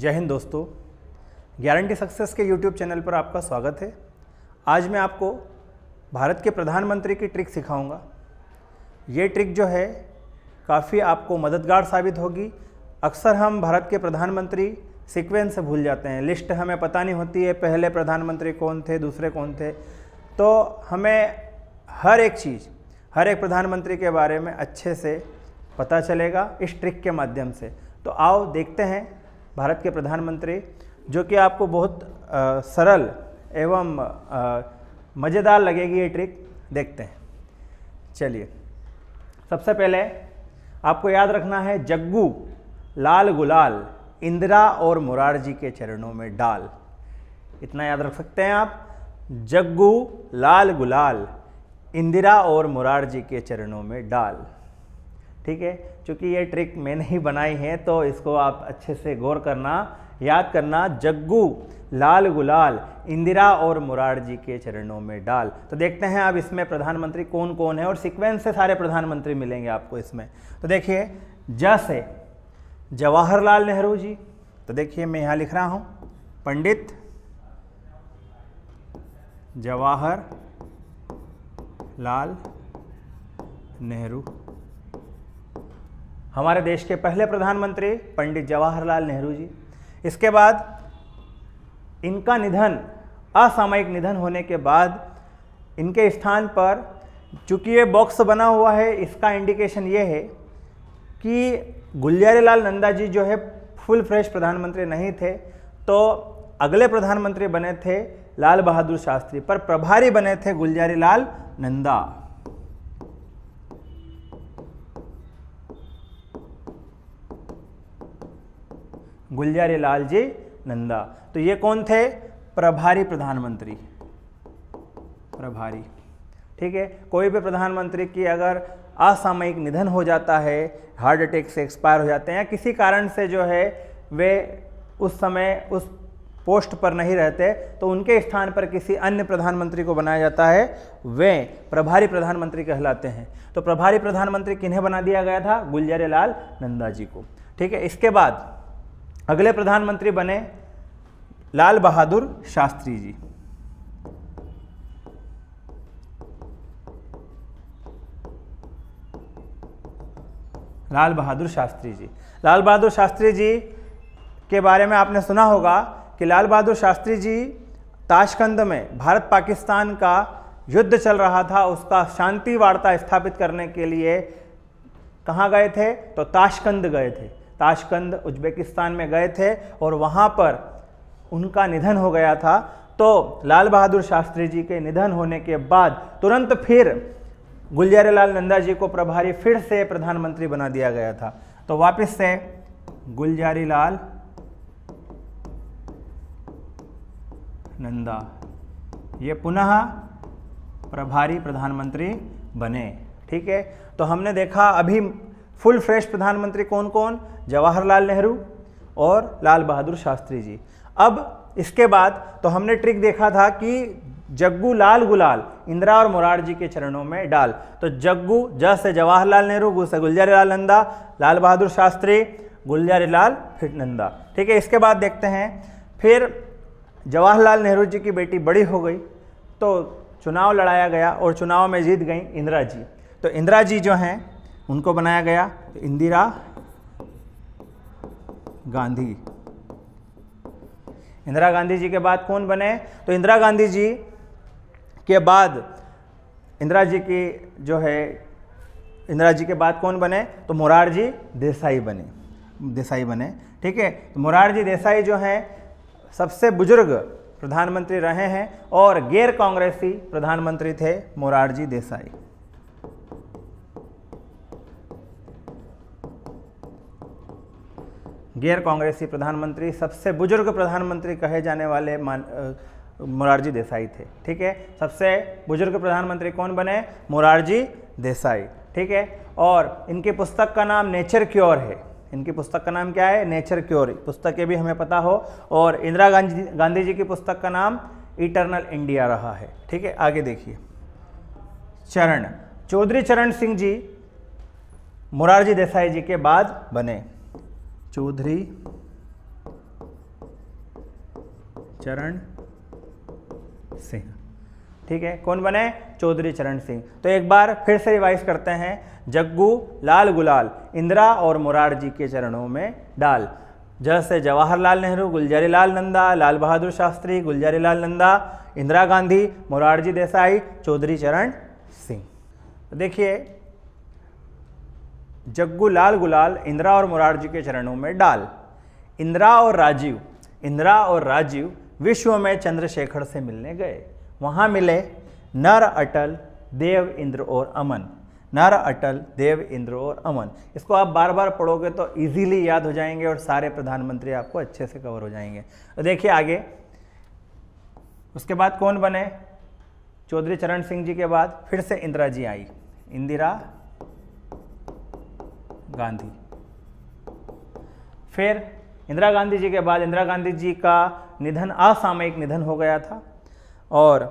जय हिंद दोस्तों guarantee success के यूट्यूब चैनल पर आपका स्वागत है आज मैं आपको भारत के प्रधानमंत्री की ट्रिक सिखाऊंगा ये ट्रिक जो है काफ़ी आपको मददगार साबित होगी अक्सर हम भारत के प्रधानमंत्री सीक्वेंस से भूल जाते हैं लिस्ट हमें पता नहीं होती है पहले प्रधानमंत्री कौन थे दूसरे कौन थे तो हमें हर एक चीज़ हर एक प्रधानमंत्री के बारे में अच्छे से पता चलेगा इस ट्रिक के माध्यम से तो आओ देखते हैं भारत के प्रधानमंत्री जो कि आपको बहुत आ, सरल एवं मज़ेदार लगेगी ये ट्रिक देखते हैं चलिए सबसे पहले आपको याद रखना है जग्गू लाल गुलाल इंदिरा और मुरारजी के चरणों में डाल इतना याद रख सकते हैं आप जग्गू लाल गुलाल इंदिरा और मुरारजी के चरणों में डाल ठीक है चूँकि ये ट्रिक मैंने ही बनाई है तो इसको आप अच्छे से गौर करना याद करना जग्गू लाल गुलाल इंदिरा और मुरार जी के चरणों में डाल तो देखते हैं अब इसमें प्रधानमंत्री कौन कौन है और सीक्वेंस से सारे प्रधानमंत्री मिलेंगे आपको इसमें तो देखिए जैसे जवाहरलाल नेहरू जी तो देखिए मैं यहाँ लिख रहा हूँ पंडित जवाहर लाल नेहरू हमारे देश के पहले प्रधानमंत्री पंडित जवाहरलाल नेहरू जी इसके बाद इनका निधन असामयिक निधन होने के बाद इनके स्थान पर चूँकि ये बॉक्स बना हुआ है इसका इंडिकेशन ये है कि लाल नंदा जी जो है फुल फ्रेश प्रधानमंत्री नहीं थे तो अगले प्रधानमंत्री बने थे लाल बहादुर शास्त्री पर प्रभारी बने थे गुलजारी लाल नंदा गुलजारी लाल जी नंदा तो ये कौन थे प्रभारी प्रधानमंत्री प्रभारी ठीक है कोई भी प्रधानमंत्री की अगर असामयिक निधन हो जाता है हार्ट अटैक से एक्सपायर हो जाते हैं या किसी कारण से जो है वे उस समय उस पोस्ट पर नहीं रहते तो उनके स्थान पर किसी अन्य प्रधानमंत्री को बनाया जाता है वे प्रभारी प्रधानमंत्री कहलाते हैं तो प्रभारी प्रधानमंत्री किन्हें बना दिया गया था गुलजारी लाल नंदा जी को ठीक है इसके बाद अगले प्रधानमंत्री बने लाल बहादुर शास्त्री जी लाल बहादुर शास्त्री जी लाल बहादुर शास्त्री जी के बारे में आपने सुना होगा कि लाल बहादुर शास्त्री जी ताशकंद में भारत पाकिस्तान का युद्ध चल रहा था उसका शांति वार्ता स्थापित करने के लिए कहाँ गए थे तो ताशकंद गए थे ताशकंद उज्बेकिस्तान में गए थे और वहाँ पर उनका निधन हो गया था तो लाल बहादुर शास्त्री जी के निधन होने के बाद तुरंत फिर गुलजारीलाल नंदा जी को प्रभारी फिर से प्रधानमंत्री बना दिया गया था तो वापस से गुलजारी लाल नंदा ये पुनः प्रभारी प्रधानमंत्री बने ठीक है तो हमने देखा अभी फुल फ्रेश प्रधानमंत्री कौन कौन जवाहरलाल नेहरू और लाल बहादुर शास्त्री जी अब इसके बाद तो हमने ट्रिक देखा था कि जग्गू लाल गुलाल इंदिरा और मुरार जी के चरणों में डाल तो जग्गू ज से जवाहरलाल नेहरू गु से लाल नंदा लाल बहादुर शास्त्री लाल फिर नंदा ठीक है इसके बाद देखते हैं फिर जवाहरलाल नेहरू जी की बेटी बड़ी हो गई तो चुनाव लड़ाया गया और चुनाव में जीत गई इंदिरा जी तो इंदिरा जी जो हैं उनको बनाया गया इंदिरा गांधी इंदिरा गांधी जी के बाद कौन बने तो इंदिरा गांधी जी के बाद इंदिरा जी की जो है इंदिरा जी के बाद कौन बने तो मोरारजी देसाई बने देसाई बने ठीक है तो मोरारजी देसाई जो हैं सबसे बुजुर्ग प्रधानमंत्री रहे हैं और गैर कांग्रेसी प्रधानमंत्री थे मोरारजी देसाई गैर कांग्रेसी प्रधानमंत्री सबसे बुजुर्ग प्रधानमंत्री कहे जाने वाले मान मोरारजी देसाई थे ठीक है सबसे बुजुर्ग प्रधानमंत्री कौन बने मोरारजी देसाई ठीक है और इनकी पुस्तक का नाम नेचर क्योर है इनकी पुस्तक का नाम क्या है नेचर क्योर पुस्तकें भी हमें पता हो और इंदिरा गांधी गांधी जी की पुस्तक का नाम इटरनल इंडिया रहा है ठीक है आगे देखिए चरण चौधरी चरण सिंह जी मुरारजी देसाई जी के बाद बने चौधरी चरण सिंह ठीक है कौन बने चौधरी चरण सिंह तो एक बार फिर से रिवाइज करते हैं जग्गू लाल गुलाल इंदिरा और मुरारजी के चरणों में डाल जैसे जवाहरलाल नेहरू गुलजारी लाल नंदा लाल बहादुर शास्त्री गुलजारी लाल नंदा इंदिरा गांधी मुरारजी देसाई चौधरी चरण सिंह देखिए जग्गू लाल गुलाल इंदिरा और मुरारजी के चरणों में डाल इंदिरा और राजीव इंदिरा और राजीव विश्व में चंद्रशेखर से मिलने गए वहाँ मिले नर अटल देव इंद्र और अमन नर अटल देव इंद्र और अमन इसको आप बार बार पढ़ोगे तो इजीली याद हो जाएंगे और सारे प्रधानमंत्री आपको अच्छे से कवर हो जाएंगे तो देखिए आगे उसके बाद कौन बने चौधरी चरण सिंह जी के बाद फिर से इंदिरा जी आई इंदिरा गांधी फिर इंदिरा गांधी जी के बाद इंदिरा गांधी जी का निधन असामयिक निधन हो गया था और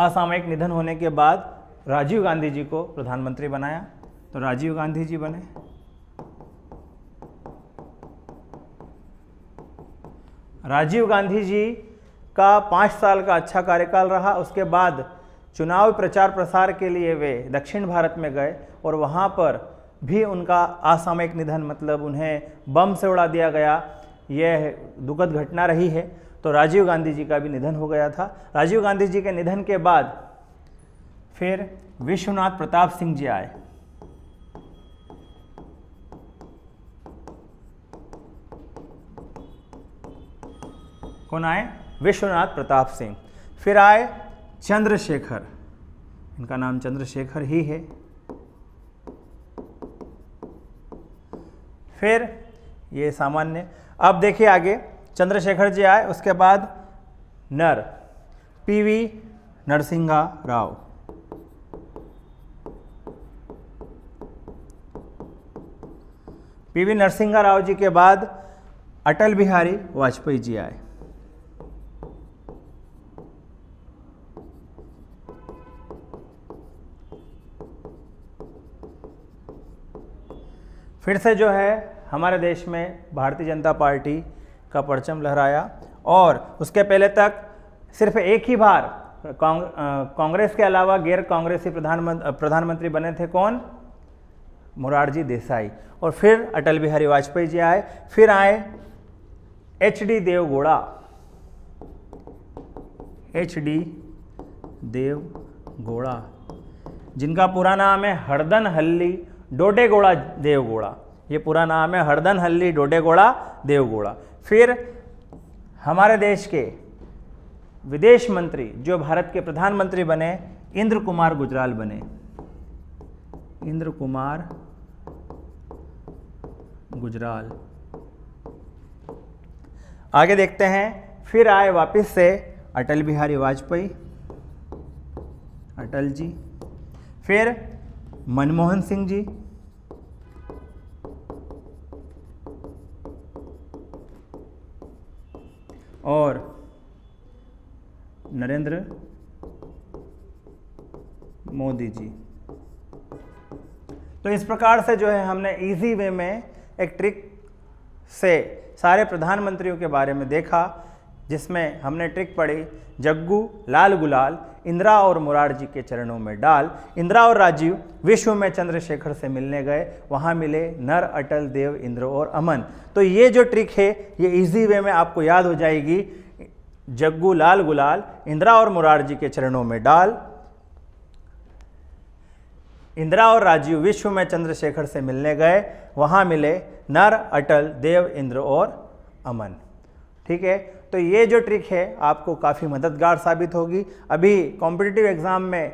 असामयिक निधन होने के बाद राजीव गांधी जी को प्रधानमंत्री बनाया तो राजीव गांधी जी बने राजीव गांधी जी का पाँच साल का अच्छा कार्यकाल रहा उसके बाद चुनाव प्रचार प्रसार के लिए वे दक्षिण भारत में गए और वहाँ पर भी उनका असामयिक निधन मतलब उन्हें बम से उड़ा दिया गया यह दुखद घटना रही है तो राजीव गांधी जी का भी निधन हो गया था राजीव गांधी जी के निधन के बाद फिर विश्वनाथ प्रताप सिंह जी आए कौन आए विश्वनाथ प्रताप सिंह फिर आए चंद्रशेखर इनका नाम चंद्रशेखर ही है फिर ये सामान्य अब देखिए आगे चंद्रशेखर जी आए उसके बाद नर पीवी नरसिंहा राव पीवी नरसिंहा राव जी के बाद अटल बिहारी वाजपेयी जी आए फिर से जो है हमारे देश में भारतीय जनता पार्टी का परचम लहराया और उसके पहले तक सिर्फ एक ही बार कांग्रेस के अलावा गैर कांग्रेसी प्रधानमंत्री प्रधानमंत्री बने थे कौन मुरारजी देसाई और फिर अटल बिहारी वाजपेयी जी आए फिर आए H D Deve Gowda H D Deve Gowda जिनका पूरा नाम है हरदन हल्ली डोडेगोड़ा देवगोड़ा ये पूरा नाम है हरदन हल्ली डोडेगोड़ा देवगोड़ा फिर हमारे देश के विदेश मंत्री जो भारत के प्रधानमंत्री बने इंद्र कुमार गुजराल बने इंद्र कुमार गुजराल आगे देखते हैं फिर आए वापस से अटल बिहारी वाजपेयी अटल जी फिर मनमोहन सिंह जी और नरेंद्र मोदी जी तो इस प्रकार से जो है हमने इजी वे में एक ट्रिक से सारे प्रधानमंत्रियों के बारे में देखा जिसमें हमने ट्रिक पढ़ी जग्गू लाल गुलाल इंदिरा और मुरार जी के चरणों में डाल इंदिरा और राजीव विश्व में चंद्रशेखर से मिलने गए वहाँ मिले नर अटल देव इंद्र और अमन तो ये जो ट्रिक है ये इजी वे में आपको याद हो जाएगी जग्गू लाल गुलाल इंदिरा और मुरार जी के चरणों में डाल इंदिरा और राजीव विश्व में चंद्रशेखर से मिलने गए वहाँ मिले नर अटल देव इंद्र और अमन ठीक है तो ये जो ट्रिक है आपको काफ़ी मददगार साबित होगी अभी कॉम्पिटिटिव एग्ज़ाम में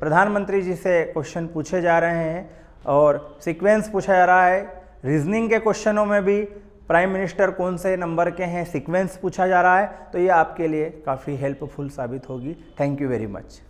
प्रधानमंत्री जी से क्वेश्चन पूछे जा रहे हैं और सीक्वेंस पूछा जा रहा है रीजनिंग के क्वेश्चनों में भी प्राइम मिनिस्टर कौन से नंबर के हैं सीक्वेंस पूछा जा रहा है तो ये आपके लिए काफ़ी हेल्पफुल साबित होगी थैंक यू वेरी मच